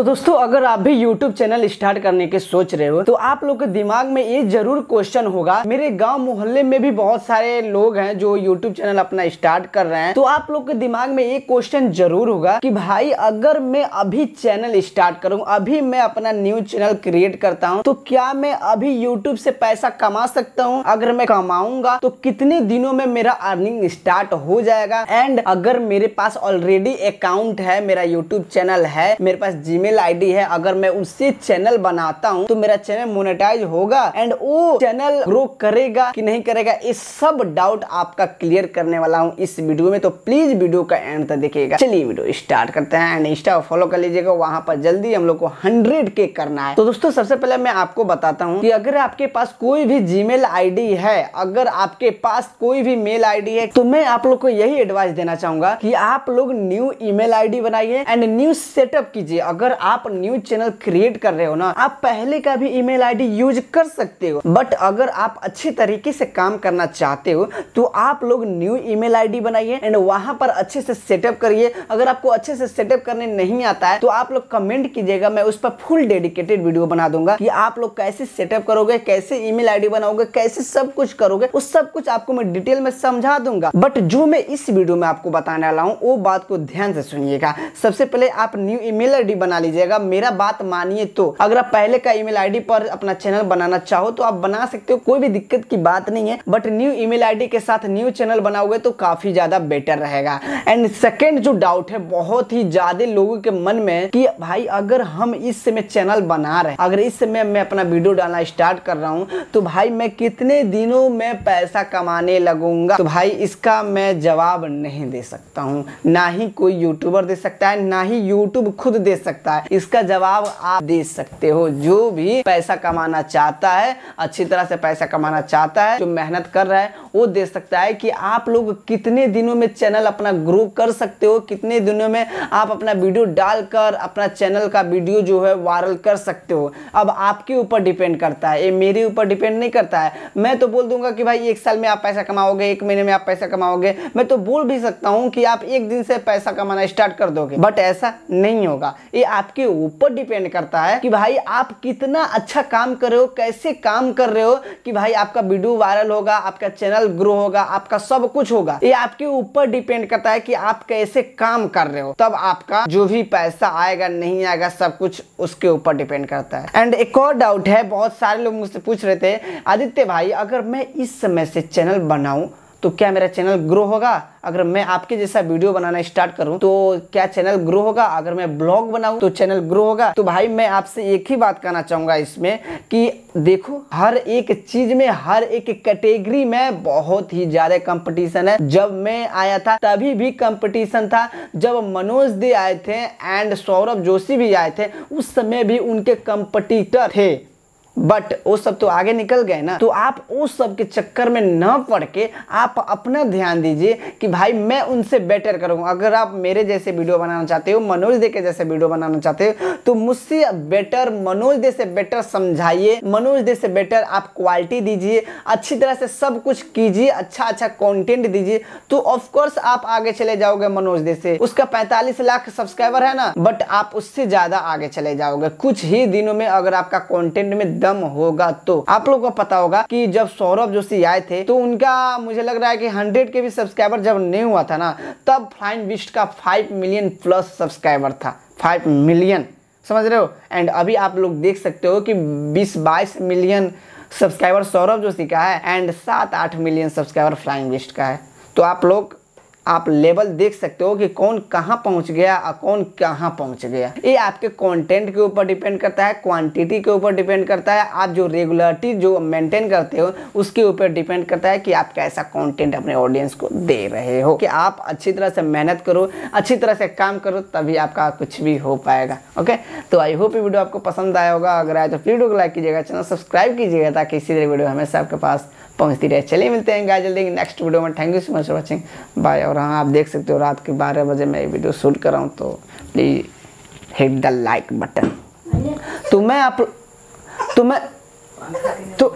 सो so, दोस्तों अगर आप भी YouTube चैनल स्टार्ट करने के सोच रहे हो तो आप लोग के दिमाग में ये जरूर क्वेश्चन होगा मेरे गांव मोहल्ले में भी बहुत सारे लोग हैं जो YouTube चैनल अपना स्टार्ट कर रहे हैं तो आप लोग के दिमाग में ये क्वेश्चन जरूर होगा कि भाई अगर मैं अभी चैनल स्टार्ट करूँ अभी मैं अपना न्यूज चैनल क्रिएट करता हूँ तो क्या मैं अभी यूट्यूब से पैसा कमा सकता हूँ अगर मैं कमाऊंगा तो कितने दिनों में मेरा अर्निंग स्टार्ट हो जाएगा एंड अगर मेरे पास ऑलरेडी अकाउंट है मेरा यूट्यूब चैनल है मेरे पास जीमेल ईमेल आईडी है अगर मैं उससे चैनल बनाता हूँ तो मेरा चैनल मोनेटाइज होगा एंड वो चैनल ग्रो करेगा कि नहीं करेगा ये सब डाउट आपका क्लियर करने वाला हूँ इस वीडियो में तो प्लीज वीडियो का एंड तक देखिएगा चलिए वीडियो स्टार्ट करते हैं एंड इंस्टा फॉलो कर लीजिएगा वहाँ पर जल्दी हम लोग को हंड्रेड के करना है तो दोस्तों सबसे पहले मैं आपको बताता हूँ कि अगर आपके पास कोई भी जी मेल है अगर आपके पास कोई भी मेल आईडी है तो मैं आप लोग को यही एडवाइस देना चाहूंगा कि आप लोग न्यू ईमेल आईडी बनाइए एंड न्यू सेटअप कीजिए अगर आप न्यूज चैनल क्रिएट कर रहे हो ना आप पहले का भी ईमेल आईडी यूज कर सकते हो बट अगर आप अच्छे तरीके से काम करना चाहते हो तो आप लोग न्यू ईमेल आईडी बनाइए एंड वहां पर अच्छे से सेटअप करिए अगर आपको अच्छे से सेटअप करने नहीं आता है तो आप लोग कमेंट कीजिएगा मैं उस पर फुल डेडिकेटेड वीडियो बना दूंगा कि आप लोग कैसे सेटअप करोगे कैसे ईमेल आईडी बनाओगे कैसे सब कुछ करोगे उस सब कुछ आपको मैं डिटेल में समझा दूंगा बट जो मैं इस वीडियो में आपको बताने वाला हूँ वो बात को ध्यान से सुनिएगा सबसे पहले आप न्यू ईमेल आईडी बना बना लीजिएगा मेरा बात मानिए तो अगर आप पहले का ईमेल आईडी पर अपना चैनल बनाना चाहो तो आप बना सकते हो कोई भी दिक्कत की बात नहीं है बट न्यू ईमेल आईडी के साथ न्यू चैनल बनाओगे तो काफी ज्यादा बेटर रहेगा एंड सेकेंड जो डाउट है बहुत ही ज्यादा लोगों के मन में कि भाई अगर हम इस समय चैनल बना रहे अगर इस समय मैं अपना वीडियो डालना स्टार्ट कर रहा हूँ तो भाई मैं कितने दिनों में पैसा कमाने लगूंगा तो भाई इसका मैं जवाब नहीं दे सकता हूँ ना ही कोई यूट्यूबर दे सकता है ना ही यूट्यूब खुद दे सकता होता है इसका जवाब आप दे सकते हो जो भी पैसा कमाना चाहता है अच्छी तरह से पैसा कमाना चाहता है जो मेहनत कर रहा है वो दे सकता है कि आप लोग कितने दिनों में चैनल अपना ग्रो कर सकते हो कितने दिनों में आप अपना वीडियो डालकर अपना चैनल का वीडियो जो है वायरल कर सकते हो अब आपके ऊपर डिपेंड करता है ये मेरे ऊपर डिपेंड नहीं करता है मैं तो बोल दूंगा कि भाई एक साल में आप पैसा कमाओगे एक महीने में आप पैसा कमाओगे मैं तो बोल भी सकता हूँ कि आप एक दिन से पैसा कमाना स्टार्ट कर दोगे बट ऐसा नहीं होगा ये आपके ऊपर डिपेंड करता है कि भाई आप कितना अच्छा काम कर रहे हो कैसे काम कर रहे हो कि भाई आपका वीडियो वायरल होगा आपका चैनल चैनल ग्रो होगा आपका सब कुछ होगा ये आपके ऊपर डिपेंड करता है कि आप कैसे काम कर रहे हो तब आपका जो भी पैसा आएगा नहीं आएगा सब कुछ उसके ऊपर डिपेंड करता है एंड एक और डाउट है बहुत सारे लोग मुझसे पूछ रहे थे आदित्य भाई अगर मैं इस समय से चैनल बनाऊं तो क्या मेरा चैनल ग्रो होगा अगर मैं आपके जैसा वीडियो बनाना स्टार्ट करूं तो क्या चैनल ग्रो होगा अगर मैं ब्लॉग बनाऊं तो चैनल ग्रो होगा तो भाई मैं आपसे एक ही बात कहना चाहूंगा इसमें कि देखो हर एक चीज में हर एक कैटेगरी में बहुत ही ज्यादा कंपटीशन है जब मैं आया था तभी भी कंपटीशन था जब मनोज दे आए थे एंड सौरभ जोशी भी आए थे उस समय भी उनके कंपटीटर थे बट वो सब तो आगे निकल गए ना तो आप उस सब के चक्कर में न पड़ के आप अपना ध्यान दीजिए कि भाई मैं उनसे बेटर करूँ अगर आप मेरे जैसे वीडियो बनाना चाहते हो मनोज दे के जैसे वीडियो बनाना चाहते हो तो मुझसे बेटर मनोज दे से बेटर समझाइए मनोज दे से बेटर आप क्वालिटी दीजिए अच्छी तरह से सब कुछ कीजिए अच्छा अच्छा कॉन्टेंट दीजिए तो ऑफकोर्स आप आगे चले जाओगे मनोज दे से उसका पैंतालीस लाख सब्सक्राइबर है ना बट आप उससे ज़्यादा आगे चले जाओगे कुछ ही दिनों में अगर आपका कॉन्टेंट में दम होगा तो आप लोगों को पता होगा कि जब सौरभ जोशी आए थे तो उनका मुझे लग रहा है कि हंड्रेड के भी सब्सक्राइबर जब नहीं हुआ था ना तब फ्लाइंग बिस्ट का फाइव मिलियन प्लस सब्सक्राइबर था फाइव मिलियन समझ रहे हो एंड अभी आप लोग देख सकते हो कि बीस बाईस मिलियन सब्सक्राइबर सौरभ जोशी का है एंड सात आठ मिलियन सब्सक्राइबर फ्लाइंग बिस्ट का है तो आप लोग आप लेवल देख सकते हो कि कौन कहाँ पहुँच गया और कौन कहाँ पहुँच गया ये आपके कंटेंट के ऊपर डिपेंड करता है क्वांटिटी के ऊपर डिपेंड करता है आप जो रेगुलरिटी जो मेंटेन करते हो उसके ऊपर डिपेंड करता है कि आप कैसा कंटेंट अपने ऑडियंस को दे रहे हो कि आप अच्छी तरह से मेहनत करो अच्छी तरह से काम करो तभी आपका कुछ भी हो पाएगा ओके तो आई होप ये वीडियो आपको पसंद आया होगा अगर आए तो वीडियो को लाइक कीजिएगा चैनल सब्सक्राइब कीजिएगा ताकि इसी तरह वीडियो हमेशा आपके पास पहुँचती रहे चलिए मिलते हैं गाय जल्दी नेक्स्ट वीडियो में thank you so much for watching bye और हूँ आप देख सकते हो रात के बारह बजे मैं ये वीडियो शूट कर रहा हूँ तो please hit the like button तो मैं आप तो मैं तो